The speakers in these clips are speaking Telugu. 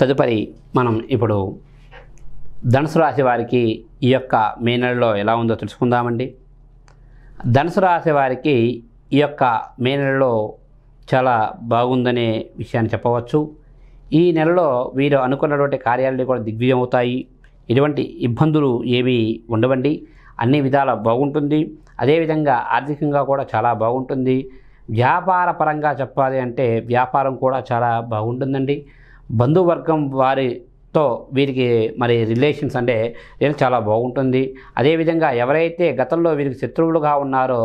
తదుపరి మనం ఇప్పుడు ధనుసు రాశి వారికి ఈ యొక్క మే నెలలో ఎలా ఉందో తెలుసుకుందామండి ధనుసు రాశి వారికి ఈ యొక్క మే నెలలో చాలా బాగుందనే విషయాన్ని చెప్పవచ్చు ఈ నెలలో వీరు అనుకున్నటువంటి కార్యాలన్నీ కూడా దిగ్విజయం అవుతాయి ఎటువంటి ఇబ్బందులు ఏమీ ఉండవండి అన్ని విధాల బాగుంటుంది అదేవిధంగా ఆర్థికంగా కూడా చాలా బాగుంటుంది వ్యాపార పరంగా చెప్పాలి అంటే వ్యాపారం కూడా చాలా బాగుంటుందండి బంధువర్గం వారితో వీరికి మరి రిలేషన్స్ అంటే చాలా బాగుంటుంది అదేవిధంగా ఎవరైతే గతంలో వీరికి శత్రువులుగా ఉన్నారో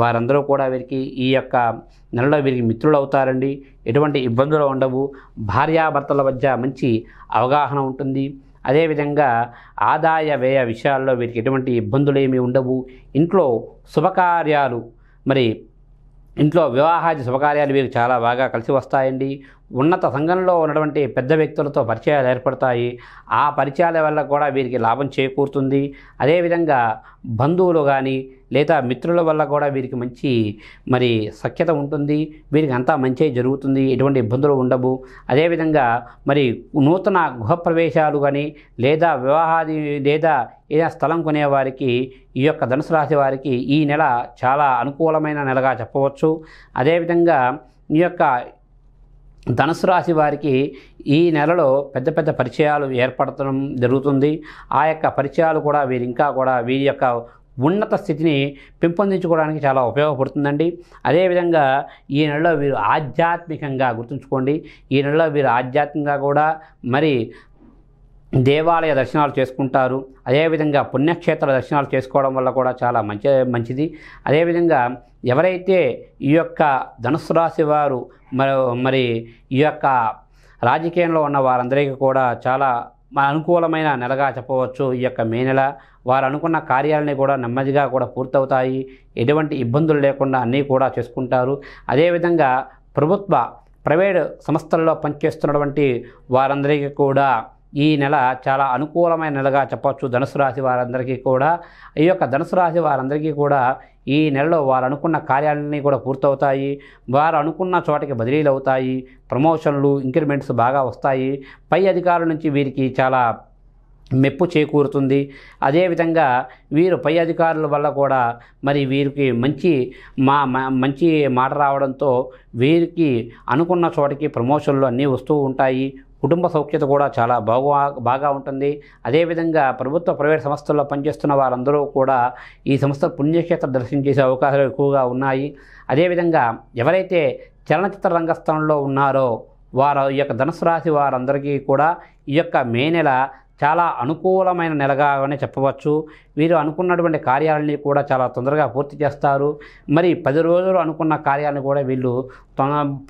వారందరూ కూడా వీరికి ఈ యొక్క నెలలో వీరికి మిత్రులు అవుతారండి ఎటువంటి ఇబ్బందులు ఉండవు భార్యాభర్తల మధ్య మంచి అవగాహన ఉంటుంది అదేవిధంగా ఆదాయ వ్యయ విషయాల్లో వీరికి ఎటువంటి ఇబ్బందులు ఏమీ ఉండవు ఇంట్లో శుభకార్యాలు మరి ఇంట్లో వివాహాది శుభకార్యాలు మీకు చాలా బాగా కలిసి వస్తాయండి ఉన్నత సంఘంలో ఉన్నటువంటి పెద్ద వ్యక్తులతో పరిచయాలు ఏర్పడతాయి ఆ పరిచయాల వల్ల కూడా వీరికి లాభం చేకూరుతుంది అదేవిధంగా బంధువులు కానీ లేదా మిత్రుల వల్ల కూడా వీరికి మంచి మరి సఖ్యత ఉంటుంది వీరికి అంతా మంచి జరుగుతుంది ఎటువంటి ఇబ్బందులు ఉండవు అదేవిధంగా మరి నూతన గృహప్రవేశాలు కానీ లేదా వివాహాది లేదా ఏదైనా స్థలం కొనేవారికి ఈ యొక్క ధనుసు రాశి వారికి ఈ నెల చాలా అనుకూలమైన నెలగా చెప్పవచ్చు అదేవిధంగా ఈ యొక్క ధనుసు రాశి వారికి ఈ నెలలో పెద్ద పెద్ద పరిచయాలు ఏర్పడటం జరుగుతుంది ఆ యొక్క పరిచయాలు కూడా వీరింకా కూడా వీరి యొక్క ఉన్నత స్థితిని పెంపొందించుకోవడానికి చాలా ఉపయోగపడుతుందండి అదేవిధంగా ఈ నెలలో వీరు ఆధ్యాత్మికంగా గుర్తుంచుకోండి ఈ నెలలో వీరు ఆధ్యాత్మికంగా కూడా మరి దేవాలయ దర్శనాలు చేసుకుంటారు అదేవిధంగా పుణ్యక్షేత్ర దర్శనాలు చేసుకోవడం వల్ల కూడా చాలా మంచి మంచిది అదేవిధంగా ఎవరైతే ఈ యొక్క ధనుసు రాశి వారు మరి మరి ఈ యొక్క రాజకీయంలో ఉన్న వారందరికీ కూడా చాలా అనుకూలమైన నెలగా చెప్పవచ్చు ఈ యొక్క మే నెల వారు అనుకున్న కార్యాలని కూడా నెమ్మదిగా కూడా పూర్తవుతాయి ఎటువంటి ఇబ్బందులు లేకుండా అన్నీ కూడా చేసుకుంటారు అదేవిధంగా ప్రభుత్వ ప్రైవేటు సంస్థల్లో పనిచేస్తున్నటువంటి వారందరికీ కూడా ఈ నెల చాలా అనుకూలమైన నెలగా చెప్పవచ్చు ధనుసు రాశి వారందరికీ కూడా ఈ యొక్క ధనుసు రాశి వారందరికీ కూడా ఈ నెలలో వారు అనుకున్న కార్యాలన్నీ కూడా పూర్తవుతాయి వారు అనుకున్న చోటకి బదిలీలు అవుతాయి ప్రమోషన్లు ఇంక్రిమెంట్స్ బాగా వస్తాయి పై అధికారుల నుంచి వీరికి చాలా మెప్పు చేకూరుతుంది అదేవిధంగా వీరు పై అధికారుల వల్ల కూడా మరి వీరికి మంచి మా మంచి మాట రావడంతో వీరికి అనుకున్న చోటికి ప్రమోషన్లు అన్నీ వస్తూ ఉంటాయి కుటుంబ సౌఖ్యత కూడా చాలా బాగా బాగా ఉంటుంది అదేవిధంగా ప్రభుత్వ ప్రైవేట్ సంస్థల్లో పనిచేస్తున్న వారందరూ కూడా ఈ సంస్థ పుణ్యక్షేత్ర దర్శనం చేసే అవకాశాలు ఎక్కువగా ఉన్నాయి అదేవిధంగా ఎవరైతే చలనచిత్ర రంగస్థానంలో ఉన్నారో వారు ఈ యొక్క ధనుసు రాశి వారందరికీ కూడా ఈ యొక్క మే నెల చాలా అనుకూలమైన నెలగానే చెప్పవచ్చు వీరు అనుకున్నటువంటి కార్యాలని కూడా చాలా తొందరగా పూర్తి చేస్తారు మరి పది రోజులు అనుకున్న కార్యాలను కూడా వీళ్ళు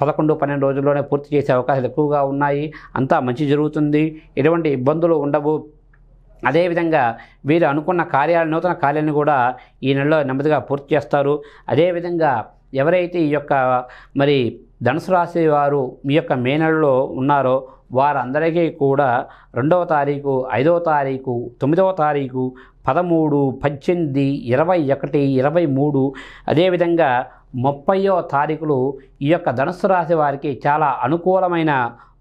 పదకొండు పన్నెండు రోజుల్లోనే పూర్తి చేసే అవకాశాలు ఎక్కువగా ఉన్నాయి అంతా మంచి జరుగుతుంది ఎటువంటి ఇబ్బందులు ఉండవు అదేవిధంగా వీరు అనుకున్న కార్యాలను నూతన కార్యాలను కూడా ఈ నెలలో నెమ్మదిగా పూర్తి చేస్తారు అదేవిధంగా ఎవరైతే ఈ యొక్క మరి ధనుసు రాశి వారు మీ యొక్క మే నెలలో ఉన్నారో వారందరికీ కూడా రెండవ తారీఖు ఐదవ తారీఖు తొమ్మిదవ తారీఖు పదమూడు పద్దెనిమిది ఇరవై ఒకటి ఇరవై మూడు అదేవిధంగా ముప్పయో తారీఖులు ఈ యొక్క ధనుసు రాశి వారికి చాలా అనుకూలమైన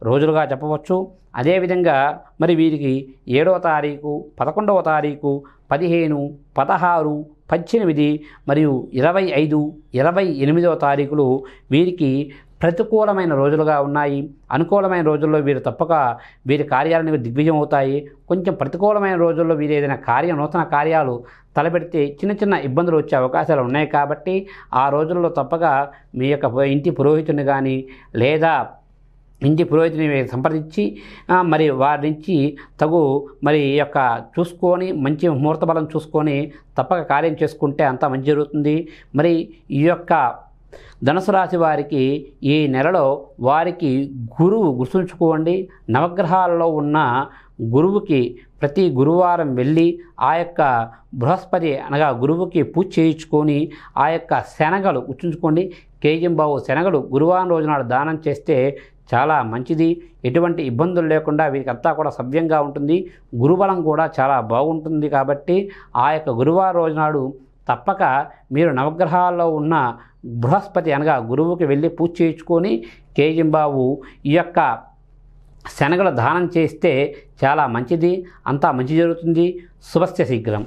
రోజులుగా చెప్పవచ్చు అదేవిధంగా మరి వీరికి ఏడవ తారీఖు పదకొండవ తారీఖు పదిహేను పదహారు పద్దెనిమిది మరియు ఇరవై ఐదు ఇరవై ఎనిమిదవ తారీఖులు వీరికి ప్రతికూలమైన రోజులుగా ఉన్నాయి అనుకూలమైన రోజుల్లో వీరు తప్పక వీరి కార్యాలను దిగ్విజయం అవుతాయి కొంచెం ప్రతికూలమైన రోజుల్లో వీరు ఏదైనా కార్యం నూతన కార్యాలు తలపెడితే చిన్న చిన్న ఇబ్బందులు వచ్చే అవకాశాలు ఉన్నాయి కాబట్టి ఆ రోజుల్లో తప్పక మీ యొక్క ఇంటి పురోహితుని కానీ లేదా ఇంటి పురోహితుని సంప్రదించి మరి వారి నుంచి తగు మరి ఈ యొక్క చూసుకొని మంచి ముహూర్త బలం చూసుకొని తప్పక కార్యం చేసుకుంటే అంతా మంచి జరుగుతుంది మరి ఈ యొక్క ధనుసు రాశి వారికి ఈ నెలలో వారికి గురువు గుర్తుంచుకోండి నవగ్రహాలలో ఉన్న గురువుకి ప్రతి గురువారం వెళ్ళి ఆ యొక్క బృహస్పతి అనగా గురువుకి పూజ చేయించుకొని ఆ యొక్క శనగలు గుర్తుంచుకోండి కేజింబావు శనగలు గురువారం నాడు దానం చేస్తే చాలా మంచిది ఎటువంటి ఇబ్బందులు లేకుండా వీరికంతా కూడా సవ్యంగా ఉంటుంది గురుబలం కూడా చాలా బాగుంటుంది కాబట్టి ఆ యొక్క గురువారం రోజునాడు తప్పక మీరు నవగ్రహాల్లో ఉన్న బృహస్పతి అనగా గురువుకి వెళ్ళి పూజ చేయించుకొని కేజింబాబు ఈ యొక్క శనగలు దానం చేస్తే చాలా మంచిది అంతా మంచి జరుగుతుంది శుభస్య శీఘ్రం